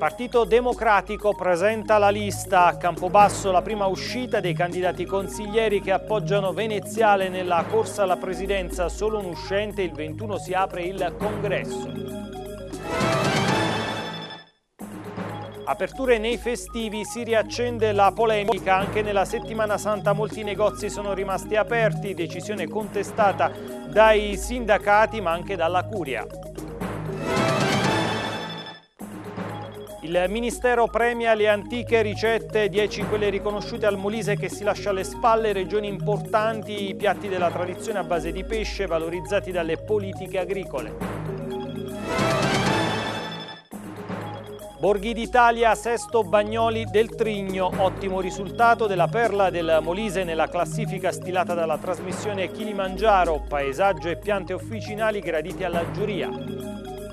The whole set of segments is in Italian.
Partito Democratico presenta la lista. A Campobasso la prima uscita dei candidati consiglieri che appoggiano Veneziale nella corsa alla presidenza. Solo un uscente, il 21 si apre il congresso. Aperture nei festivi, si riaccende la polemica, anche nella settimana santa molti negozi sono rimasti aperti, decisione contestata dai sindacati ma anche dalla Curia. Il Ministero premia le antiche ricette, 10 quelle riconosciute al Molise che si lascia alle spalle, regioni importanti, i piatti della tradizione a base di pesce valorizzati dalle politiche agricole. Borghi d'Italia, sesto Bagnoli del Trigno, ottimo risultato della perla del Molise nella classifica stilata dalla trasmissione Chilimangiaro, paesaggio e piante officinali graditi alla giuria.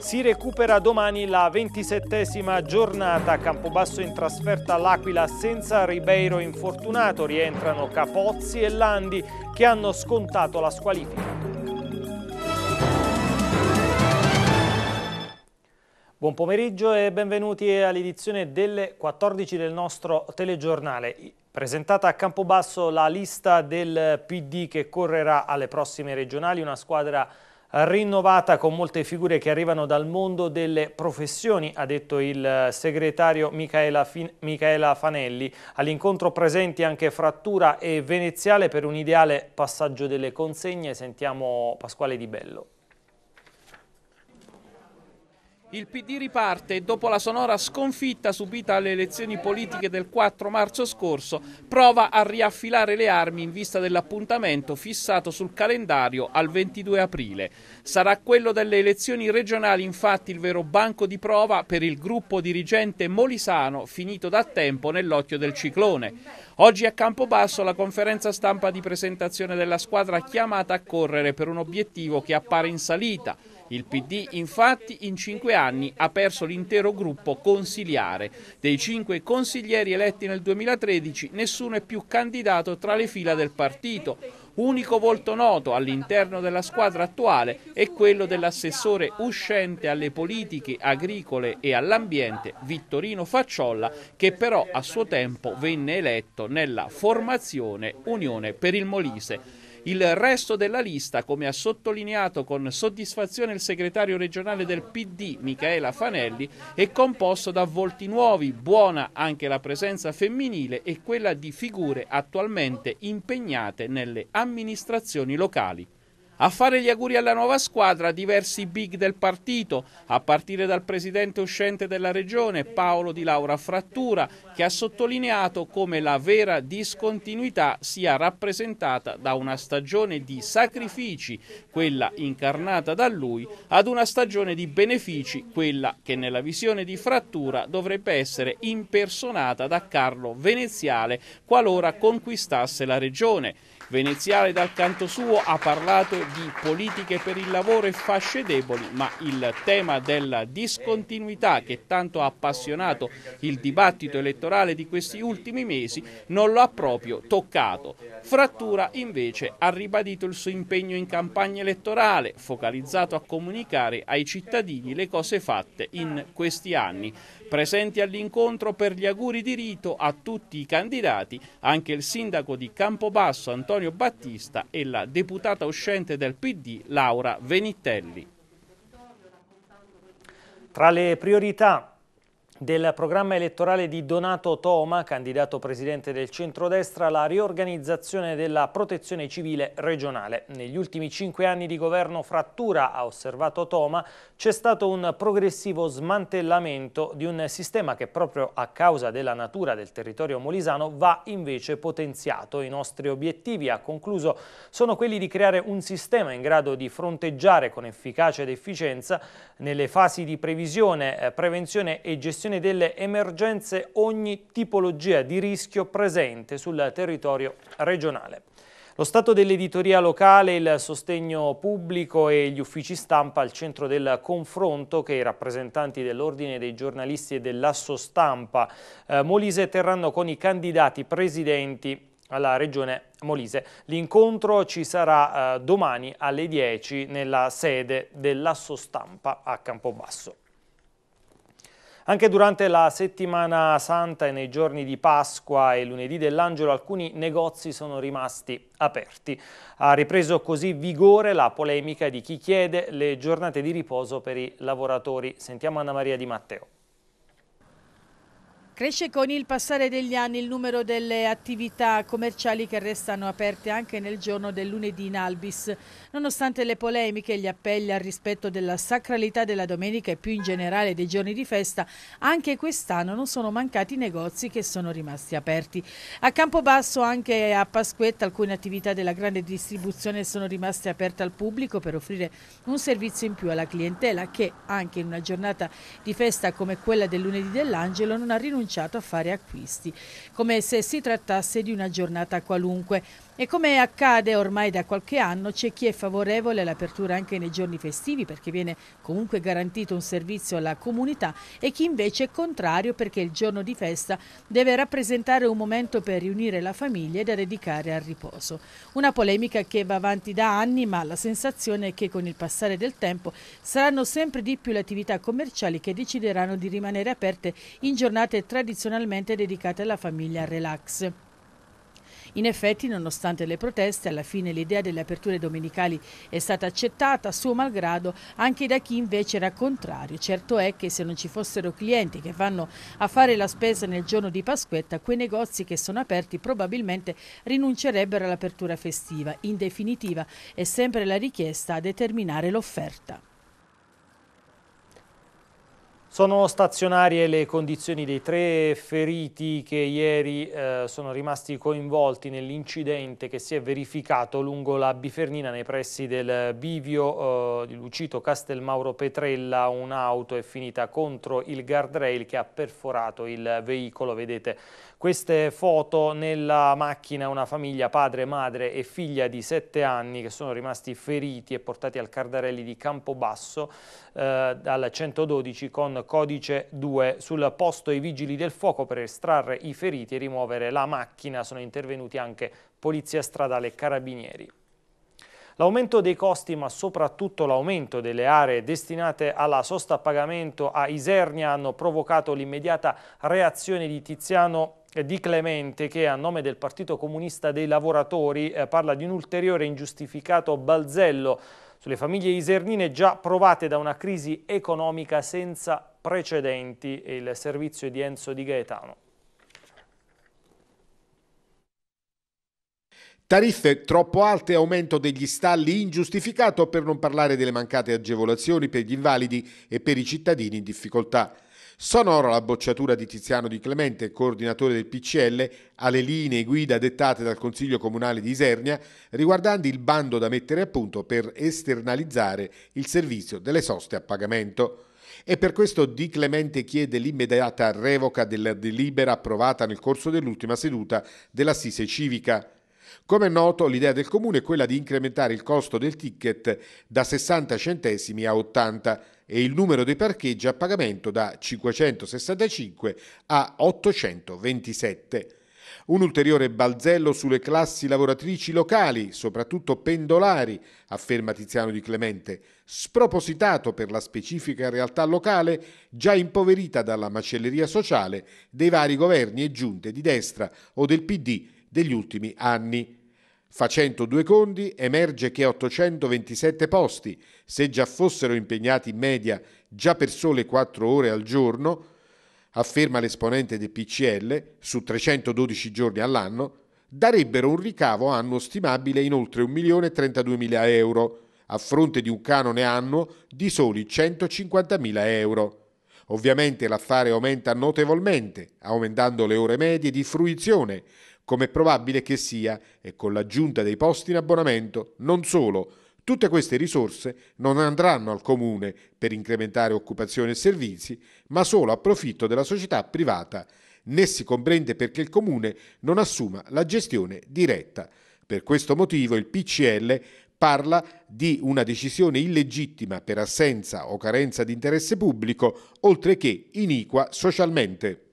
Si recupera domani la ventisettesima giornata, Campobasso in trasferta all'Aquila senza Ribeiro infortunato, rientrano Capozzi e Landi che hanno scontato la squalifica. Buon pomeriggio e benvenuti all'edizione delle 14 del nostro telegiornale. Presentata a Campobasso la lista del PD che correrà alle prossime regionali, una squadra rinnovata con molte figure che arrivano dal mondo delle professioni, ha detto il segretario Michaela, fin Michaela Fanelli. All'incontro presenti anche Frattura e Veneziale per un ideale passaggio delle consegne. Sentiamo Pasquale Di Bello. Il PD riparte e dopo la sonora sconfitta subita alle elezioni politiche del 4 marzo scorso prova a riaffilare le armi in vista dell'appuntamento fissato sul calendario al 22 aprile. Sarà quello delle elezioni regionali infatti il vero banco di prova per il gruppo dirigente molisano finito da tempo nell'occhio del ciclone. Oggi a Campobasso la conferenza stampa di presentazione della squadra chiamata a correre per un obiettivo che appare in salita il PD infatti in cinque anni ha perso l'intero gruppo consiliare. Dei cinque consiglieri eletti nel 2013 nessuno è più candidato tra le fila del partito. Unico volto noto all'interno della squadra attuale è quello dell'assessore uscente alle politiche agricole e all'ambiente Vittorino Facciolla che però a suo tempo venne eletto nella formazione Unione per il Molise. Il resto della lista, come ha sottolineato con soddisfazione il segretario regionale del PD Michaela Fanelli, è composto da volti nuovi, buona anche la presenza femminile e quella di figure attualmente impegnate nelle amministrazioni locali. A fare gli auguri alla nuova squadra diversi big del partito, a partire dal presidente uscente della regione Paolo Di Laura Frattura, che ha sottolineato come la vera discontinuità sia rappresentata da una stagione di sacrifici, quella incarnata da lui, ad una stagione di benefici, quella che nella visione di Frattura dovrebbe essere impersonata da Carlo Veneziale qualora conquistasse la regione. Veneziale dal canto suo ha parlato di politiche per il lavoro e fasce deboli, ma il tema della discontinuità che tanto ha appassionato il dibattito elettorale di questi ultimi mesi non lo ha proprio toccato. Frattura invece ha ribadito il suo impegno in campagna elettorale, focalizzato a comunicare ai cittadini le cose fatte in questi anni. Presenti all'incontro per gli auguri di rito a tutti i candidati, anche il sindaco di Campobasso Antonio Antonio Battista e la deputata uscente del PD Laura Venitelli. Tra le priorità del programma elettorale di Donato Toma, candidato presidente del centrodestra, la riorganizzazione della protezione civile regionale. Negli ultimi cinque anni di governo frattura, ha osservato Toma, c'è stato un progressivo smantellamento di un sistema che proprio a causa della natura del territorio molisano va invece potenziato. I nostri obiettivi, ha concluso, sono quelli di creare un sistema in grado di fronteggiare con efficacia ed efficienza nelle fasi di previsione, eh, prevenzione e gestione valutazione delle emergenze ogni tipologia di rischio presente sul territorio regionale. Lo stato dell'editoria locale, il sostegno pubblico e gli uffici stampa al centro del confronto che i rappresentanti dell'Ordine dei giornalisti e dell'Asso Stampa eh, Molise terranno con i candidati presidenti alla Regione Molise. L'incontro ci sarà eh, domani alle 10 nella sede dell'Asso Stampa a Campobasso. Anche durante la settimana santa e nei giorni di Pasqua e lunedì dell'Angelo alcuni negozi sono rimasti aperti. Ha ripreso così vigore la polemica di chi chiede le giornate di riposo per i lavoratori. Sentiamo Anna Maria Di Matteo. Cresce con il passare degli anni il numero delle attività commerciali che restano aperte anche nel giorno del lunedì in Albis. Nonostante le polemiche e gli appelli al rispetto della sacralità della domenica e più in generale dei giorni di festa, anche quest'anno non sono mancati i negozi che sono rimasti aperti. A Campobasso anche a Pasquetta alcune attività della grande distribuzione sono rimaste aperte al pubblico per offrire un servizio in più alla clientela che anche in una giornata di festa come quella del lunedì dell'Angelo non ha rinunciato cominciato a fare acquisti, come se si trattasse di una giornata qualunque. E come accade ormai da qualche anno, c'è chi è favorevole all'apertura anche nei giorni festivi perché viene comunque garantito un servizio alla comunità e chi invece è contrario perché il giorno di festa deve rappresentare un momento per riunire la famiglia e da dedicare al riposo. Una polemica che va avanti da anni, ma la sensazione è che con il passare del tempo saranno sempre di più le attività commerciali che decideranno di rimanere aperte in giornate tradizionalmente dedicate alla famiglia al relax. In effetti, nonostante le proteste, alla fine l'idea delle aperture domenicali è stata accettata, suo malgrado, anche da chi invece era contrario. Certo è che se non ci fossero clienti che vanno a fare la spesa nel giorno di Pasquetta, quei negozi che sono aperti probabilmente rinuncerebbero all'apertura festiva. In definitiva, è sempre la richiesta a determinare l'offerta. Sono stazionarie le condizioni dei tre feriti che ieri eh, sono rimasti coinvolti nell'incidente che si è verificato lungo la Bifernina nei pressi del bivio eh, di Lucito Castelmauro Petrella. Un'auto è finita contro il guardrail che ha perforato il veicolo, vedete queste foto nella macchina una famiglia, padre, madre e figlia di 7 anni che sono rimasti feriti e portati al Cardarelli di Campobasso eh, al 112 con codice 2. Sul posto i vigili del fuoco per estrarre i feriti e rimuovere la macchina sono intervenuti anche polizia stradale e carabinieri. L'aumento dei costi, ma soprattutto l'aumento delle aree destinate alla sosta a pagamento a Isernia hanno provocato l'immediata reazione di Tiziano eh, di Clemente che a nome del Partito Comunista dei Lavoratori eh, parla di un ulteriore ingiustificato balzello sulle famiglie isernine già provate da una crisi economica senza precedenti e il servizio di Enzo Di Gaetano. Tariffe troppo alte, aumento degli stalli ingiustificato per non parlare delle mancate agevolazioni per gli invalidi e per i cittadini in difficoltà. Sonora la bocciatura di Tiziano Di Clemente, coordinatore del PCL, alle linee guida dettate dal Consiglio Comunale di Isernia riguardanti il bando da mettere a punto per esternalizzare il servizio delle soste a pagamento. E per questo Di Clemente chiede l'immediata revoca della delibera approvata nel corso dell'ultima seduta dell'Assise Civica. Come è noto, l'idea del comune è quella di incrementare il costo del ticket da 60 centesimi a 80 e il numero dei parcheggi a pagamento da 565 a 827. Un ulteriore balzello sulle classi lavoratrici locali, soprattutto pendolari, afferma Tiziano Di Clemente, spropositato per la specifica realtà locale già impoverita dalla macelleria sociale dei vari governi e giunte di destra o del PD degli ultimi anni. Facendo due conti emerge che 827 posti, se già fossero impegnati in media già per sole 4 ore al giorno, afferma l'esponente del PCL, su 312 giorni all'anno, darebbero un ricavo annuo stimabile in oltre 1.032.000 euro, a fronte di un canone annuo di soli 150.000 euro. Ovviamente l'affare aumenta notevolmente, aumentando le ore medie di fruizione, come è probabile che sia, e con l'aggiunta dei posti in abbonamento, non solo. Tutte queste risorse non andranno al comune per incrementare occupazione e servizi, ma solo a profitto della società privata, né si comprende perché il comune non assuma la gestione diretta. Per questo motivo il PCL parla di una decisione illegittima per assenza o carenza di interesse pubblico, oltre che iniqua socialmente.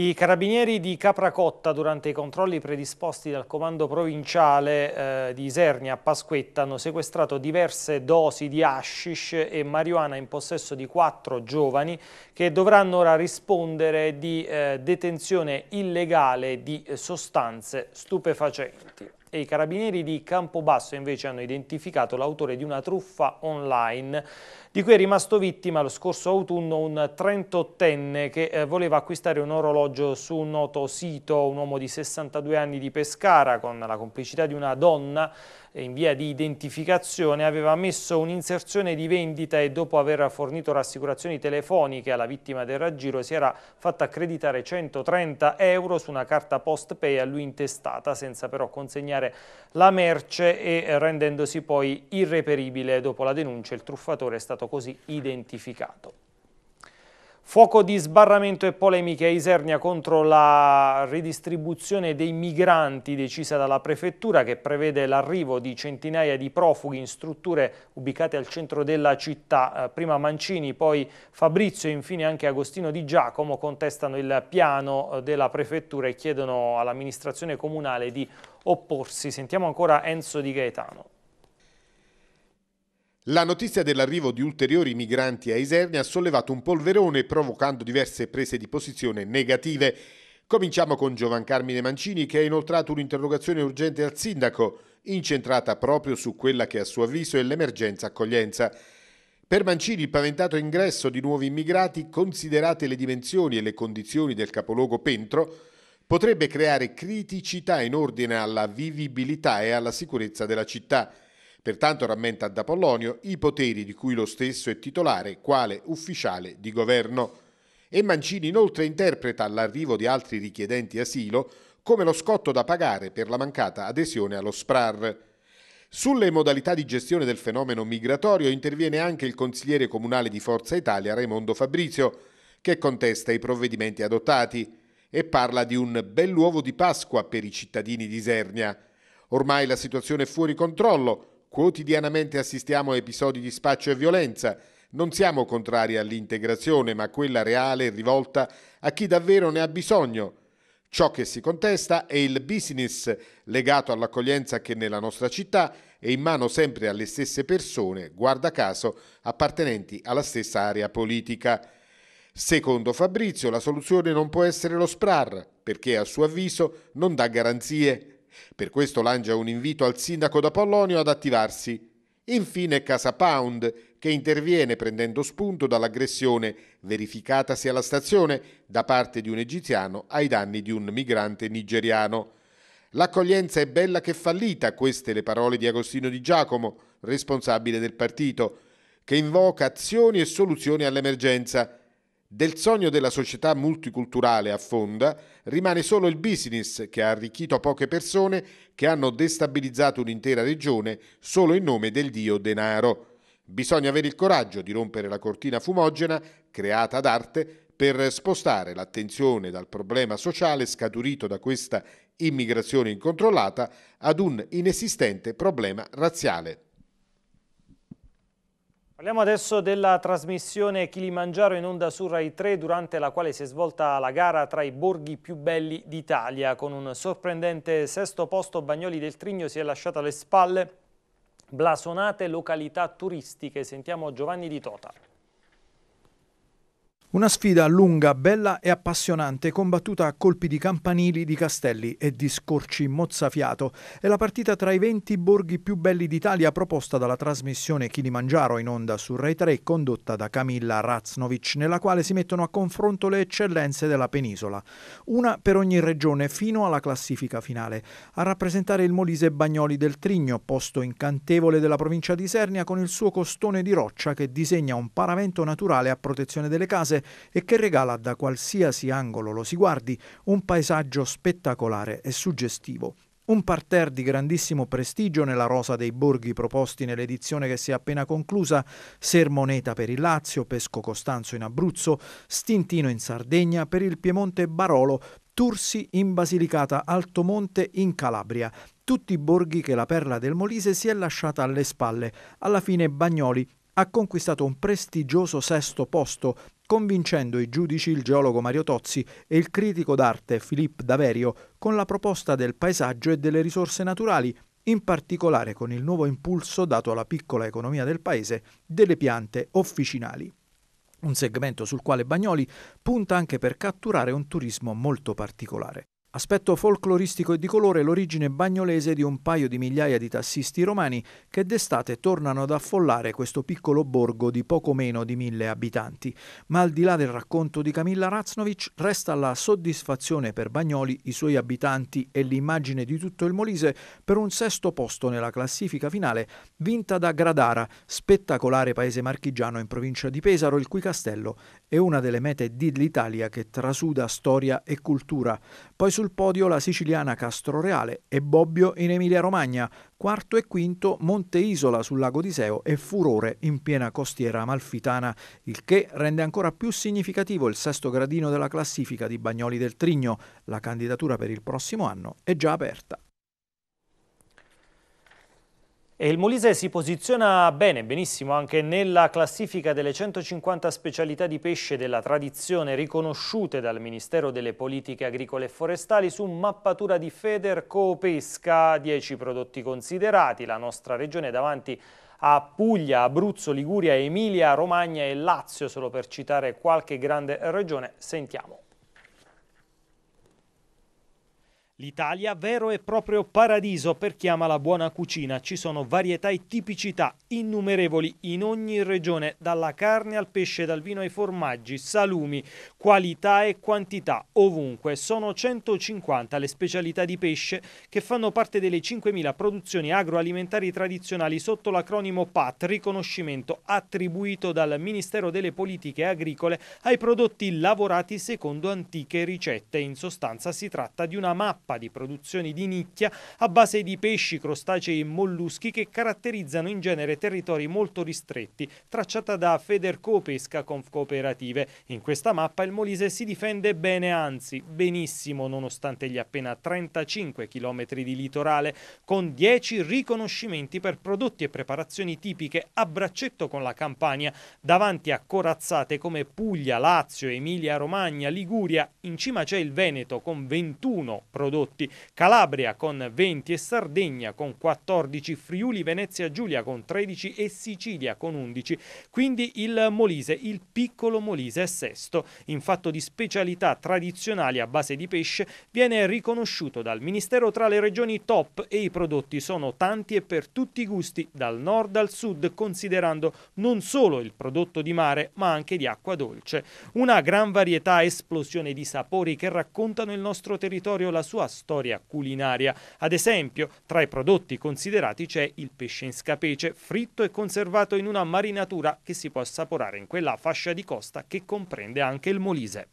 I carabinieri di Capracotta durante i controlli predisposti dal comando provinciale eh, di Isernia a Pasquetta hanno sequestrato diverse dosi di hashish e marijuana in possesso di quattro giovani che dovranno ora rispondere di eh, detenzione illegale di sostanze stupefacenti. E I carabinieri di Campobasso invece hanno identificato l'autore di una truffa online di cui è rimasto vittima lo scorso autunno un 38enne che eh, voleva acquistare un orologio su un noto sito, un uomo di 62 anni di Pescara con la complicità di una donna eh, in via di identificazione aveva messo un'inserzione di vendita e dopo aver fornito rassicurazioni telefoniche alla vittima del raggiro si era fatta accreditare 130 euro su una carta post pay a lui intestata senza però consegnare la merce e eh, rendendosi poi irreperibile. Dopo la denuncia il truffatore è stato stato così identificato. Fuoco di sbarramento e polemiche a Isernia contro la ridistribuzione dei migranti decisa dalla prefettura che prevede l'arrivo di centinaia di profughi in strutture ubicate al centro della città. Eh, prima Mancini, poi Fabrizio e infine anche Agostino Di Giacomo contestano il piano eh, della prefettura e chiedono all'amministrazione comunale di opporsi. Sentiamo ancora Enzo Di Gaetano. La notizia dell'arrivo di ulteriori migranti a Isernia ha sollevato un polverone provocando diverse prese di posizione negative. Cominciamo con Giovan Carmine Mancini che ha inoltrato un'interrogazione urgente al sindaco incentrata proprio su quella che a suo avviso è l'emergenza accoglienza. Per Mancini il paventato ingresso di nuovi immigrati, considerate le dimensioni e le condizioni del capoluogo Pentro, potrebbe creare criticità in ordine alla vivibilità e alla sicurezza della città. Pertanto, rammenta ad Apollonio i poteri di cui lo stesso è titolare quale ufficiale di governo. E Mancini inoltre interpreta l'arrivo di altri richiedenti asilo come lo scotto da pagare per la mancata adesione allo SPRAR. Sulle modalità di gestione del fenomeno migratorio interviene anche il consigliere comunale di Forza Italia Raimondo Fabrizio, che contesta i provvedimenti adottati e parla di un bell'uovo di Pasqua per i cittadini di Isernia. Ormai la situazione è fuori controllo, Quotidianamente assistiamo a episodi di spaccio e violenza. Non siamo contrari all'integrazione, ma quella reale è rivolta a chi davvero ne ha bisogno. Ciò che si contesta è il business legato all'accoglienza che nella nostra città è in mano sempre alle stesse persone, guarda caso appartenenti alla stessa area politica. Secondo Fabrizio la soluzione non può essere lo SPRAR perché a suo avviso non dà garanzie per questo lancia un invito al sindaco d'Apollonio ad attivarsi. Infine Casa Pound, che interviene prendendo spunto dall'aggressione verificatasi alla stazione da parte di un egiziano ai danni di un migrante nigeriano. L'accoglienza è bella che fallita, queste le parole di Agostino Di Giacomo, responsabile del partito, che invoca azioni e soluzioni all'emergenza del sogno della società multiculturale affonda, rimane solo il business che ha arricchito poche persone che hanno destabilizzato un'intera regione solo in nome del dio denaro. Bisogna avere il coraggio di rompere la cortina fumogena creata d'arte per spostare l'attenzione dal problema sociale scaturito da questa immigrazione incontrollata ad un inesistente problema razziale. Parliamo adesso della trasmissione Kilimangiaro in onda su Rai 3 durante la quale si è svolta la gara tra i borghi più belli d'Italia con un sorprendente sesto posto Bagnoli del Trigno si è lasciato alle spalle blasonate località turistiche. Sentiamo Giovanni Di Tota. Una sfida lunga, bella e appassionante, combattuta a colpi di campanili, di castelli e di scorci mozzafiato. È la partita tra i 20 borghi più belli d'Italia proposta dalla trasmissione Kilimangiaro in onda su Rai 3 condotta da Camilla Raznovic, nella quale si mettono a confronto le eccellenze della penisola. Una per ogni regione fino alla classifica finale. A rappresentare il Molise Bagnoli del Trigno, posto incantevole della provincia di Sernia con il suo costone di roccia che disegna un paravento naturale a protezione delle case paese e che regala da qualsiasi angolo lo si guardi un paesaggio spettacolare e suggestivo. Un parterre di grandissimo prestigio nella rosa dei borghi proposti nell'edizione che si è appena conclusa, Sermoneta per il Lazio, Pesco Costanzo in Abruzzo, Stintino in Sardegna, per il Piemonte Barolo, Tursi in Basilicata, Altomonte in Calabria. Tutti i borghi che la perla del Molise si è lasciata alle spalle. Alla fine Bagnoli ha conquistato un prestigioso sesto posto convincendo i giudici il geologo Mario Tozzi e il critico d'arte Filippo Daverio con la proposta del paesaggio e delle risorse naturali, in particolare con il nuovo impulso dato alla piccola economia del paese delle piante officinali. Un segmento sul quale Bagnoli punta anche per catturare un turismo molto particolare. Aspetto folcloristico e di colore l'origine bagnolese di un paio di migliaia di tassisti romani che d'estate tornano ad affollare questo piccolo borgo di poco meno di mille abitanti. Ma al di là del racconto di Camilla Raznovic, resta la soddisfazione per Bagnoli, i suoi abitanti e l'immagine di tutto il Molise per un sesto posto nella classifica finale, vinta da Gradara, spettacolare paese marchigiano in provincia di Pesaro, il cui castello è una delle mete dell'Italia che trasuda storia e cultura. Poi sul podio la siciliana Castro Reale e Bobbio in Emilia-Romagna, quarto e quinto Monte Isola sul lago di Seo e Furore in piena costiera amalfitana, il che rende ancora più significativo il sesto gradino della classifica di Bagnoli del Trigno. La candidatura per il prossimo anno è già aperta. E il Molise si posiziona bene, benissimo, anche nella classifica delle 150 specialità di pesce della tradizione riconosciute dal Ministero delle Politiche Agricole e Forestali su mappatura di Feder Coopesca, 10 prodotti considerati, la nostra regione davanti a Puglia, Abruzzo, Liguria, Emilia, Romagna e Lazio, solo per citare qualche grande regione. Sentiamo. L'Italia, vero e proprio paradiso per chi ama la buona cucina. Ci sono varietà e tipicità innumerevoli in ogni regione, dalla carne al pesce, dal vino ai formaggi, salumi, qualità e quantità ovunque. Sono 150 le specialità di pesce che fanno parte delle 5.000 produzioni agroalimentari tradizionali sotto l'acronimo PAT, riconoscimento attribuito dal Ministero delle Politiche Agricole ai prodotti lavorati secondo antiche ricette. In sostanza si tratta di una mappa di produzioni di nicchia a base di pesci, crostacei e molluschi che caratterizzano in genere territori molto ristretti, tracciata da Federco Pesca Conf Cooperative. In questa mappa il Molise si difende bene, anzi benissimo, nonostante gli appena 35 km di litorale, con 10 riconoscimenti per prodotti e preparazioni tipiche a braccetto con la Campania, davanti a corazzate come Puglia, Lazio, Emilia-Romagna, Liguria, in cima c'è il Veneto con 21 prodotti prodotti. Calabria con 20 e Sardegna con 14, Friuli, Venezia, Giulia con 13 e Sicilia con 11. Quindi il Molise, il piccolo Molise è sesto. In fatto di specialità tradizionali a base di pesce viene riconosciuto dal Ministero tra le regioni top e i prodotti sono tanti e per tutti i gusti, dal nord al sud, considerando non solo il prodotto di mare ma anche di acqua dolce. Una gran varietà, esplosione di sapori che raccontano il nostro territorio, la sua storia culinaria. Ad esempio, tra i prodotti considerati c'è il pesce in scapece, fritto e conservato in una marinatura che si può assaporare in quella fascia di costa che comprende anche il Molise.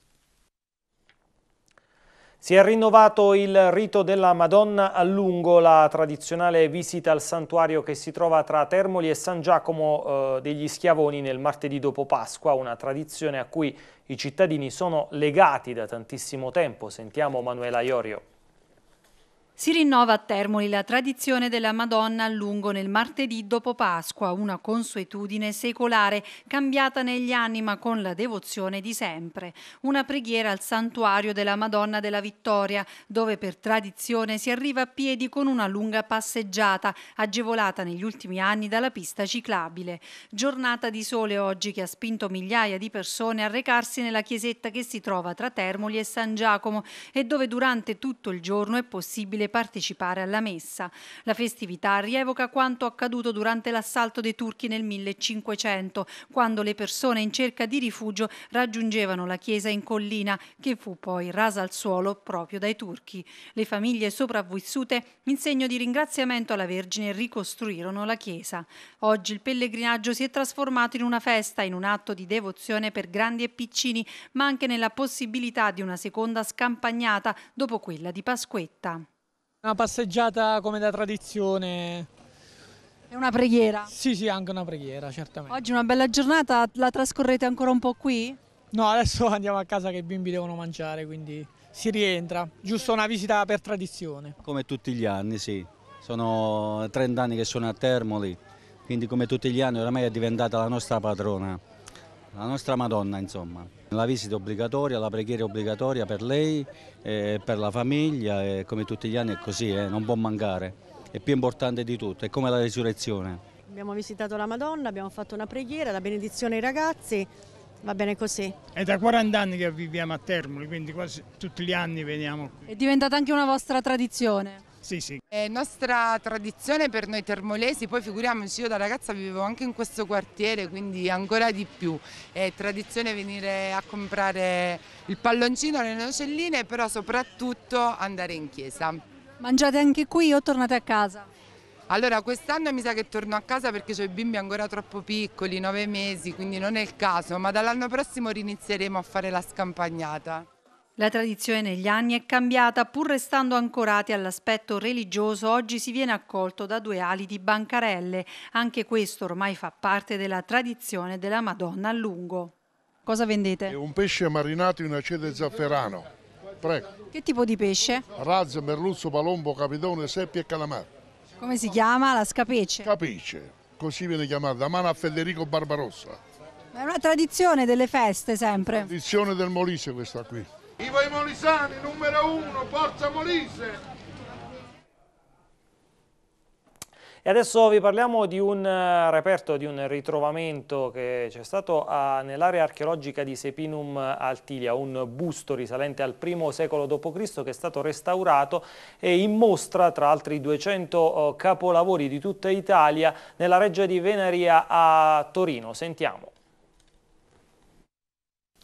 Si è rinnovato il rito della Madonna a lungo, la tradizionale visita al santuario che si trova tra Termoli e San Giacomo eh, degli Schiavoni nel martedì dopo Pasqua, una tradizione a cui i cittadini sono legati da tantissimo tempo. Sentiamo Manuela Iorio. Si rinnova a Termoli la tradizione della Madonna a lungo nel martedì dopo Pasqua, una consuetudine secolare cambiata negli anni ma con la devozione di sempre. Una preghiera al santuario della Madonna della Vittoria, dove per tradizione si arriva a piedi con una lunga passeggiata, agevolata negli ultimi anni dalla pista ciclabile. Giornata di sole oggi che ha spinto migliaia di persone a recarsi nella chiesetta che si trova tra Termoli e San Giacomo e dove durante tutto il giorno è possibile possibile partecipare alla messa. La festività rievoca quanto accaduto durante l'assalto dei turchi nel 1500, quando le persone in cerca di rifugio raggiungevano la chiesa in collina, che fu poi rasa al suolo proprio dai turchi. Le famiglie sopravvissute, in segno di ringraziamento alla Vergine, ricostruirono la chiesa. Oggi il pellegrinaggio si è trasformato in una festa, in un atto di devozione per grandi e piccini, ma anche nella possibilità di una seconda scampagnata dopo quella di Pasquetta. Una passeggiata come da tradizione. È una preghiera? Sì, sì, anche una preghiera, certamente. Oggi una bella giornata, la trascorrete ancora un po' qui? No, adesso andiamo a casa che i bimbi devono mangiare, quindi si rientra. Giusto una visita per tradizione. Come tutti gli anni, sì. Sono 30 anni che sono a Termoli, quindi come tutti gli anni oramai è diventata la nostra padrona, la nostra Madonna, insomma. La visita è obbligatoria, la preghiera è obbligatoria per lei, eh, per la famiglia e come tutti gli anni è così, eh, non può mancare. È più importante di tutto, è come la resurrezione. Abbiamo visitato la Madonna, abbiamo fatto una preghiera, la benedizione ai ragazzi, va bene così. È da 40 anni che viviamo a Termoli, quindi quasi tutti gli anni veniamo qui. È diventata anche una vostra tradizione? Sì, sì. È nostra tradizione per noi termolesi, poi figuriamoci, io da ragazza vivevo anche in questo quartiere, quindi ancora di più. È tradizione venire a comprare il palloncino, le nocelline, però soprattutto andare in chiesa. Mangiate anche qui o tornate a casa? Allora, quest'anno mi sa che torno a casa perché ho i bimbi ancora troppo piccoli, nove mesi, quindi non è il caso, ma dall'anno prossimo rinizieremo a fare la scampagnata. La tradizione negli anni è cambiata, pur restando ancorati all'aspetto religioso, oggi si viene accolto da due ali di bancarelle. Anche questo ormai fa parte della tradizione della Madonna a lungo. Cosa vendete? È un pesce marinato in acete zafferano. Prego. Che tipo di pesce? Razzo, merluzzo, palombo, capitone, seppia e calamaro. Come si chiama? La scapece? Capice, così viene chiamata, da mano a Federico Barbarossa. È una tradizione delle feste sempre. Tradizione del Molise questa qui. Ivo i Molisani, numero uno, Forza Molise! E adesso vi parliamo di un eh, reperto, di un ritrovamento che c'è stato ah, nell'area archeologica di Sepinum Altilia, un busto risalente al I secolo d.C. che è stato restaurato e in mostra tra altri 200 capolavori di tutta Italia nella reggia di Venaria a Torino. Sentiamo.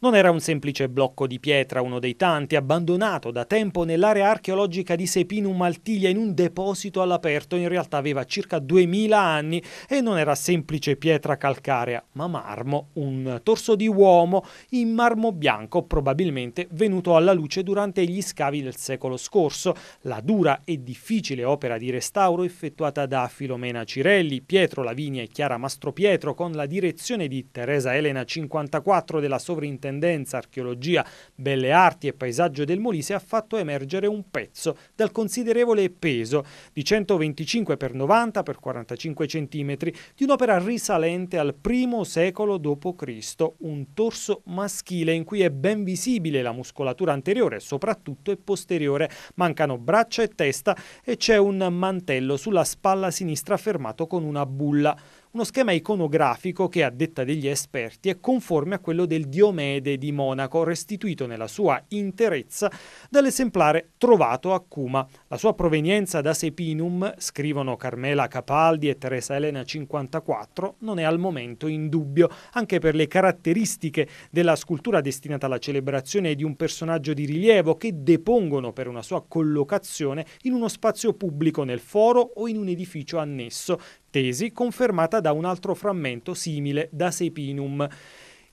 Non era un semplice blocco di pietra, uno dei tanti, abbandonato da tempo nell'area archeologica di Sepinum Maltiglia in un deposito all'aperto, in realtà aveva circa 2000 anni e non era semplice pietra calcarea, ma marmo, un torso di uomo in marmo bianco, probabilmente venuto alla luce durante gli scavi del secolo scorso. La dura e difficile opera di restauro effettuata da Filomena Cirelli, Pietro Lavinia e Chiara Mastropietro con la direzione di Teresa Elena 54 della sovrintendenza Sovrintendenza Archeologia, Belle Arti e Paesaggio del Molise ha fatto emergere un pezzo dal considerevole peso di 125 x 90 x 45 cm di un'opera risalente al I secolo d.C., un torso maschile in cui è ben visibile la muscolatura anteriore, soprattutto e posteriore, mancano braccia e testa e c'è un mantello sulla spalla sinistra fermato con una bulla uno schema iconografico che, a detta degli esperti, è conforme a quello del Diomede di Monaco, restituito nella sua interezza dall'esemplare trovato a Cuma. La sua provenienza da Sepinum, scrivono Carmela Capaldi e Teresa Elena 54, non è al momento in dubbio, anche per le caratteristiche della scultura destinata alla celebrazione di un personaggio di rilievo che depongono per una sua collocazione in uno spazio pubblico nel foro o in un edificio annesso, tesi confermata da un altro frammento simile da Sepinum.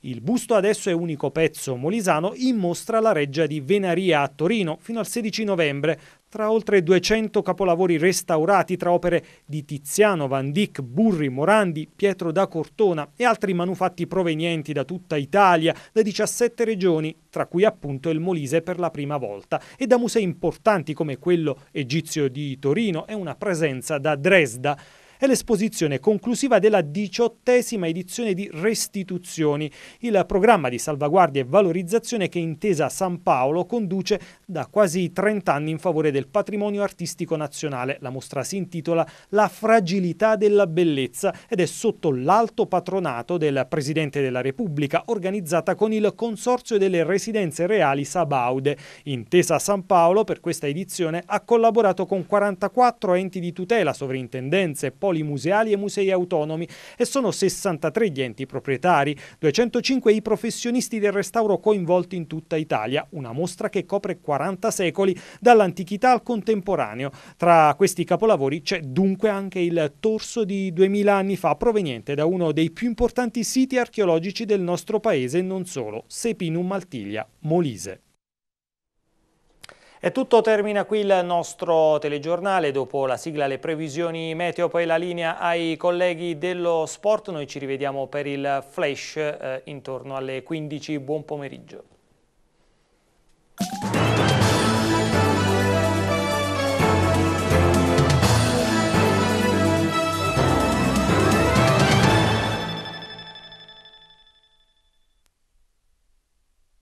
Il busto adesso è unico pezzo molisano in mostra alla reggia di Venaria a Torino fino al 16 novembre, tra oltre 200 capolavori restaurati tra opere di Tiziano, Van Dyck, Burri, Morandi, Pietro da Cortona e altri manufatti provenienti da tutta Italia, da 17 regioni, tra cui appunto il Molise per la prima volta, e da musei importanti come quello egizio di Torino e una presenza da Dresda è l'esposizione conclusiva della diciottesima edizione di Restituzioni, il programma di salvaguardia e valorizzazione che Intesa San Paolo conduce da quasi 30 anni in favore del patrimonio artistico nazionale. La mostra si intitola La fragilità della bellezza ed è sotto l'alto patronato del Presidente della Repubblica, organizzata con il Consorzio delle Residenze Reali Sabaude. Intesa San Paolo per questa edizione ha collaborato con 44 enti di tutela, sovrintendenze, poste poli museali e musei autonomi e sono 63 gli enti proprietari, 205 i professionisti del restauro coinvolti in tutta Italia, una mostra che copre 40 secoli dall'antichità al contemporaneo. Tra questi capolavori c'è dunque anche il torso di 2000 anni fa proveniente da uno dei più importanti siti archeologici del nostro paese e non solo, Sepinum Maltiglia, Molise. È tutto termina qui il nostro telegiornale, dopo la sigla le previsioni meteo, poi la linea ai colleghi dello sport, noi ci rivediamo per il flash eh, intorno alle 15, buon pomeriggio.